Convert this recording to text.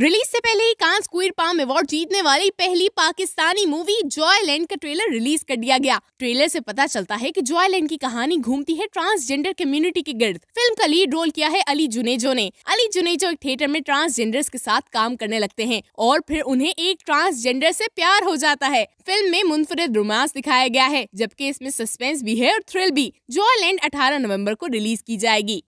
release से पहले ही कांस क्वीर पाम अवार्ड जीतने वाली पहली पाकिस्तानी मूवी जॉयलैंड का ट्रेलर रिलीज कर दिया गया ट्रेलर से पता चलता है कि जॉयलैंड की कहानी घूमती है ट्रांसजेंडर कम्युनिटी के गिर्द फिल्म का लीड रोल किया है अली जुनेजो ने अली जुनेजो एक थिएटर में ट्रांसजेंडर के साथ काम करने लगते है और फिर उन्हें एक ट्रांसजेंडर ऐसी प्यार हो जाता है फिल्म में मुनफरद रोमांस दिखाया गया है जबकि इसमें सस्पेंस भी है और थ्रिल भी जॉयलैंड अठारह नवम्बर को रिलीज की जाएगी